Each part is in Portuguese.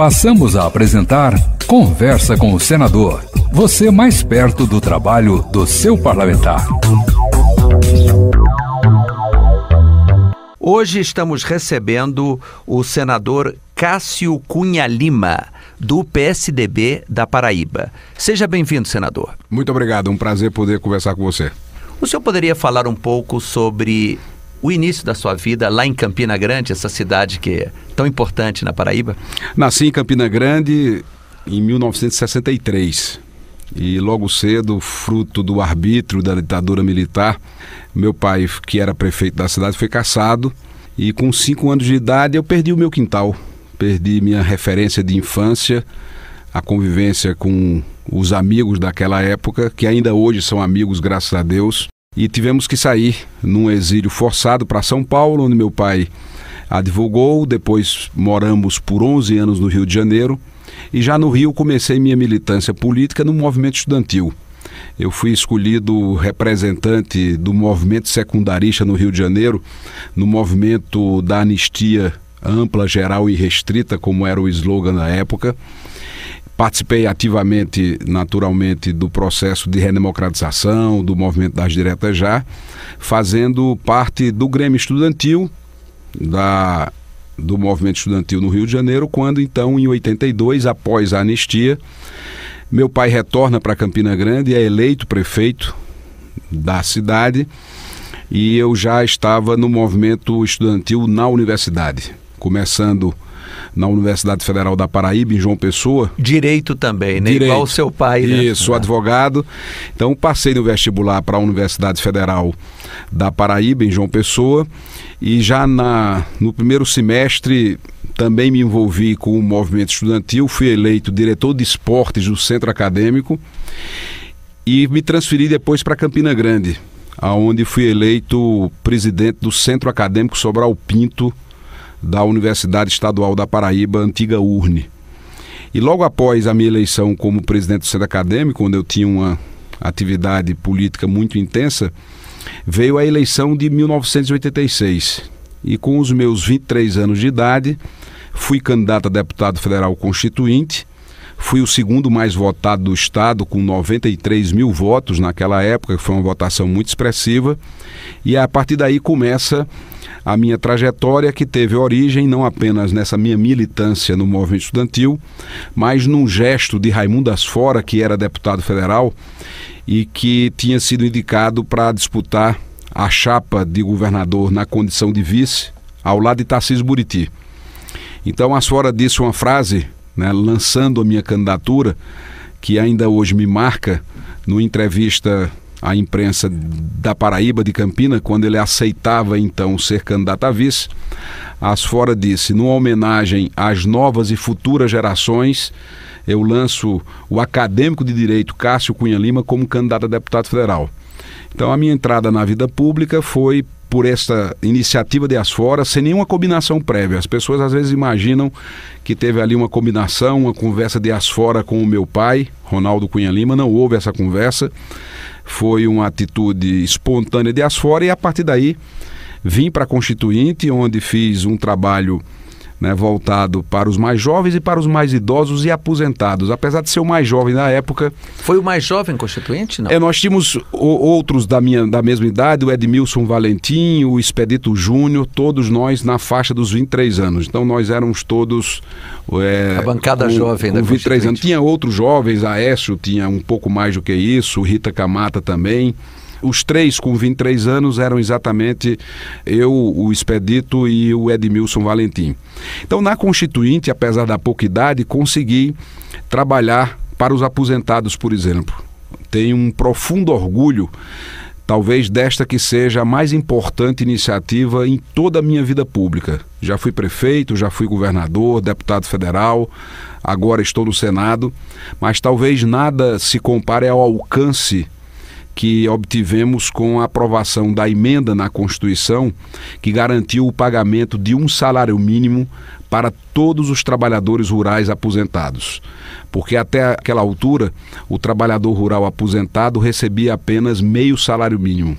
Passamos a apresentar Conversa com o Senador. Você mais perto do trabalho do seu parlamentar. Hoje estamos recebendo o senador Cássio Cunha Lima, do PSDB da Paraíba. Seja bem-vindo, senador. Muito obrigado, um prazer poder conversar com você. O senhor poderia falar um pouco sobre o início da sua vida lá em Campina Grande, essa cidade que é tão importante na Paraíba? Nasci em Campina Grande em 1963 e logo cedo, fruto do arbítrio da ditadura militar, meu pai, que era prefeito da cidade, foi caçado e com cinco anos de idade eu perdi o meu quintal, perdi minha referência de infância, a convivência com os amigos daquela época, que ainda hoje são amigos, graças a Deus e tivemos que sair num exílio forçado para São Paulo, onde meu pai advogou. Depois moramos por 11 anos no Rio de Janeiro e já no Rio comecei minha militância política no movimento estudantil. Eu fui escolhido representante do movimento secundarista no Rio de Janeiro, no movimento da anistia ampla, geral e restrita, como era o slogan na época. Participei ativamente, naturalmente, do processo de redemocratização do movimento das diretas já, fazendo parte do Grêmio Estudantil, da, do movimento estudantil no Rio de Janeiro, quando então, em 82, após a anistia, meu pai retorna para Campina Grande e é eleito prefeito da cidade e eu já estava no movimento estudantil na universidade, começando na Universidade Federal da Paraíba, em João Pessoa. Direito também, né? Direito. Igual o seu pai, né? Isso, ah. advogado. Então passei no vestibular para a Universidade Federal da Paraíba, em João Pessoa, e já na, no primeiro semestre também me envolvi com o movimento estudantil, fui eleito diretor de esportes do centro acadêmico e me transferi depois para Campina Grande, aonde fui eleito presidente do Centro Acadêmico Sobral Pinto da Universidade Estadual da Paraíba, antiga URNE. E logo após a minha eleição como presidente do Centro Acadêmico, onde eu tinha uma atividade política muito intensa, veio a eleição de 1986. E com os meus 23 anos de idade, fui candidato a deputado federal constituinte, fui o segundo mais votado do Estado, com 93 mil votos naquela época, que foi uma votação muito expressiva, e a partir daí começa a minha trajetória que teve origem não apenas nessa minha militância no movimento estudantil, mas num gesto de Raimundo Asfora, que era deputado federal e que tinha sido indicado para disputar a chapa de governador na condição de vice ao lado de Tarcísio Buriti. Então Asfora disse uma frase, né, lançando a minha candidatura, que ainda hoje me marca, numa entrevista a imprensa da Paraíba de Campina, quando ele aceitava então ser candidato a vice, as fora disse: numa homenagem às novas e futuras gerações, eu lanço o acadêmico de direito Cássio Cunha Lima como candidato a deputado federal. Então a minha entrada na vida pública foi por esta iniciativa de Asfora sem nenhuma combinação prévia. As pessoas às vezes imaginam que teve ali uma combinação, uma conversa de Asfora com o meu pai, Ronaldo Cunha Lima. Não houve essa conversa. Foi uma atitude espontânea de Asfora e a partir daí vim para a Constituinte, onde fiz um trabalho né, voltado para os mais jovens e para os mais idosos e aposentados. Apesar de ser o mais jovem na época. Foi o mais jovem constituinte, não? É, nós tínhamos o, outros da, minha, da mesma idade, o Edmilson Valentim, o Expedito Júnior, todos nós na faixa dos 23 anos. Então nós éramos todos. É, A bancada com, jovem, né? 23 anos. Tinha outros jovens, Aécio tinha um pouco mais do que isso, Rita Camata também. Os três com 23 anos eram exatamente eu, o Expedito e o Edmilson Valentim. Então, na Constituinte, apesar da pouca idade, consegui trabalhar para os aposentados, por exemplo. Tenho um profundo orgulho talvez desta que seja a mais importante iniciativa em toda a minha vida pública. Já fui prefeito, já fui governador, deputado federal, agora estou no Senado, mas talvez nada se compare ao alcance que obtivemos com a aprovação da emenda na Constituição que garantiu o pagamento de um salário mínimo para todos os trabalhadores rurais aposentados. Porque até aquela altura, o trabalhador rural aposentado recebia apenas meio salário mínimo.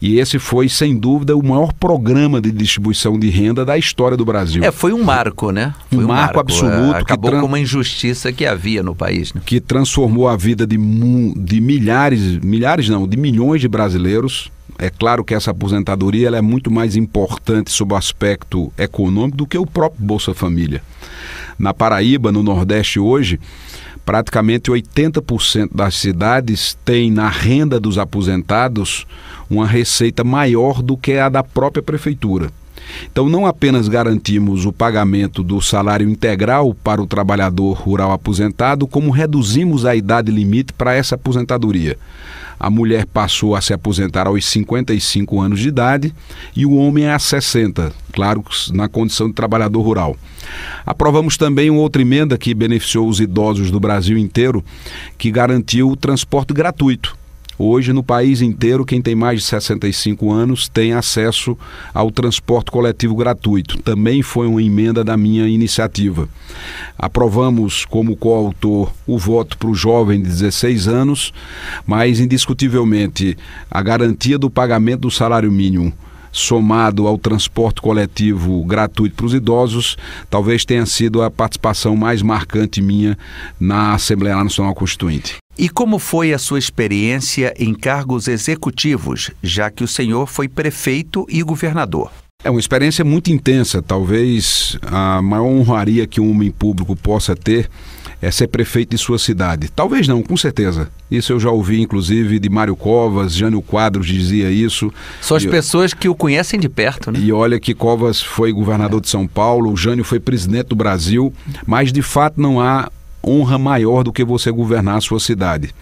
E esse foi, sem dúvida, o maior programa de distribuição de renda da história do Brasil. É, foi um marco, né? Foi um, um marco, marco, absoluto. É, acabou com uma injustiça que havia no país. Né? Que transformou a vida de, de milhares, milhares não, de milhões de brasileiros. É claro que essa aposentadoria ela é muito mais importante sob o aspecto econômico do que o próprio Bolsa Família. Na Paraíba, no Nordeste hoje, praticamente 80% das cidades tem na renda dos aposentados uma receita maior do que a da própria prefeitura. Então, não apenas garantimos o pagamento do salário integral para o trabalhador rural aposentado, como reduzimos a idade limite para essa aposentadoria. A mulher passou a se aposentar aos 55 anos de idade e o homem a 60, claro, na condição de trabalhador rural. Aprovamos também uma outra emenda que beneficiou os idosos do Brasil inteiro, que garantiu o transporte gratuito Hoje, no país inteiro, quem tem mais de 65 anos tem acesso ao transporte coletivo gratuito. Também foi uma emenda da minha iniciativa. Aprovamos como coautor o voto para o jovem de 16 anos, mas indiscutivelmente a garantia do pagamento do salário mínimo somado ao transporte coletivo gratuito para os idosos, talvez tenha sido a participação mais marcante minha na Assembleia Nacional Constituinte. E como foi a sua experiência em cargos executivos, já que o senhor foi prefeito e governador? É uma experiência muito intensa. Talvez a maior honraria que um homem público possa ter é ser prefeito de sua cidade. Talvez não, com certeza. Isso eu já ouvi, inclusive, de Mário Covas, Jânio Quadros dizia isso. São as e, pessoas que o conhecem de perto, né? E olha que Covas foi governador é. de São Paulo, o Jânio foi presidente do Brasil, mas de fato não há honra maior do que você governar a sua cidade.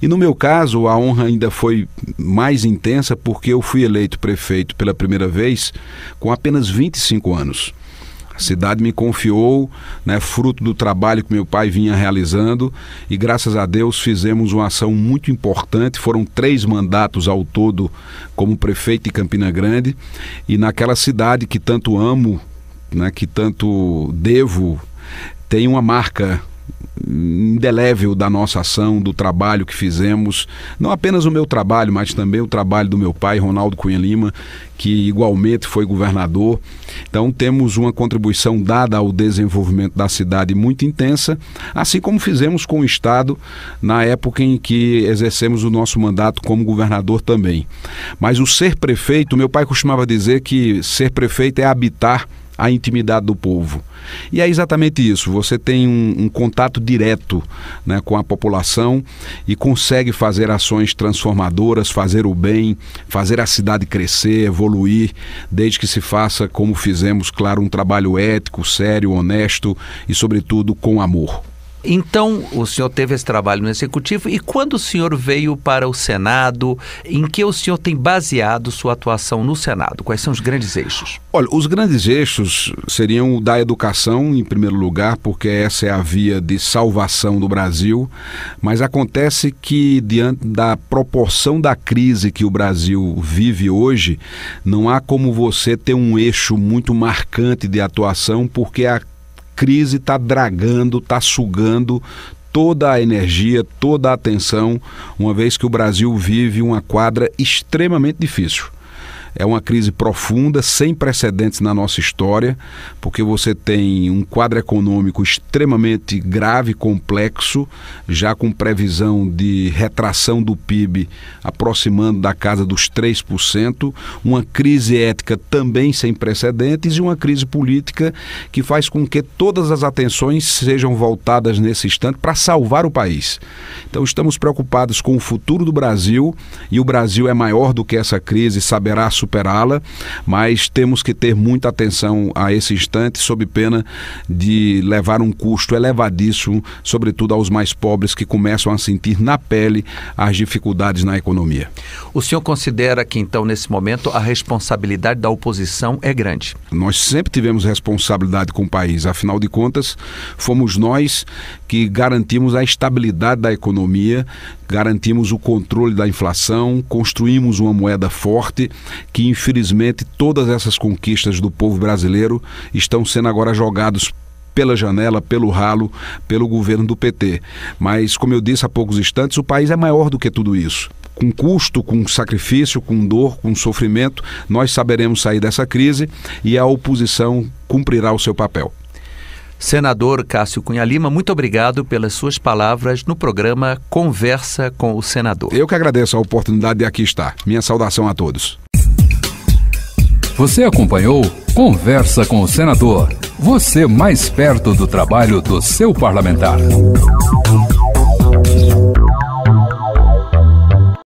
E no meu caso, a honra ainda foi mais intensa porque eu fui eleito prefeito pela primeira vez com apenas 25 anos. A cidade me confiou, né, fruto do trabalho que meu pai vinha realizando, e graças a Deus fizemos uma ação muito importante. Foram três mandatos ao todo como prefeito de Campina Grande, e naquela cidade que tanto amo, né, que tanto devo, tem uma marca indelével da nossa ação, do trabalho que fizemos, não apenas o meu trabalho, mas também o trabalho do meu pai, Ronaldo Cunha Lima, que igualmente foi governador. Então temos uma contribuição dada ao desenvolvimento da cidade muito intensa, assim como fizemos com o estado na época em que exercemos o nosso mandato como governador também. Mas o ser prefeito, meu pai costumava dizer que ser prefeito é habitar a intimidade do povo. E é exatamente isso. Você tem um, um contato direto né, com a população e consegue fazer ações transformadoras, fazer o bem, fazer a cidade crescer, evoluir, desde que se faça, como fizemos, claro, um trabalho ético, sério, honesto e, sobretudo, com amor. Então, o senhor teve esse trabalho no Executivo e quando o senhor veio para o Senado, em que o senhor tem baseado sua atuação no Senado? Quais são os grandes eixos? Olha, os grandes eixos seriam o da educação, em primeiro lugar, porque essa é a via de salvação do Brasil, mas acontece que, diante da proporção da crise que o Brasil vive hoje, não há como você ter um eixo muito marcante de atuação, porque a crise está dragando, está sugando toda a energia, toda a atenção, uma vez que o Brasil vive uma quadra extremamente difícil. É uma crise profunda, sem precedentes na nossa história, porque você tem um quadro econômico extremamente grave, complexo, já com previsão de retração do PIB aproximando da casa dos 3%, uma crise ética também sem precedentes e uma crise política que faz com que todas as atenções sejam voltadas nesse instante para salvar o país. Então estamos preocupados com o futuro do Brasil e o Brasil é maior do que essa crise, saberá suportar superá-la, mas temos que ter muita atenção a esse instante, sob pena de levar um custo elevadíssimo, sobretudo aos mais pobres que começam a sentir na pele as dificuldades na economia. O senhor considera que, então, nesse momento, a responsabilidade da oposição é grande? Nós sempre tivemos responsabilidade com o país, afinal de contas, fomos nós que garantimos a estabilidade da economia garantimos o controle da inflação, construímos uma moeda forte, que infelizmente todas essas conquistas do povo brasileiro estão sendo agora jogados pela janela, pelo ralo, pelo governo do PT. Mas, como eu disse há poucos instantes, o país é maior do que tudo isso com custo, com sacrifício, com dor, com sofrimento, nós saberemos sair dessa crise e a oposição cumprirá o seu papel. Senador Cássio Cunha Lima, muito obrigado pelas suas palavras no programa Conversa com o Senador. Eu que agradeço a oportunidade de aqui estar. Minha saudação a todos. Você acompanhou Conversa com o Senador. Você mais perto do trabalho do seu parlamentar.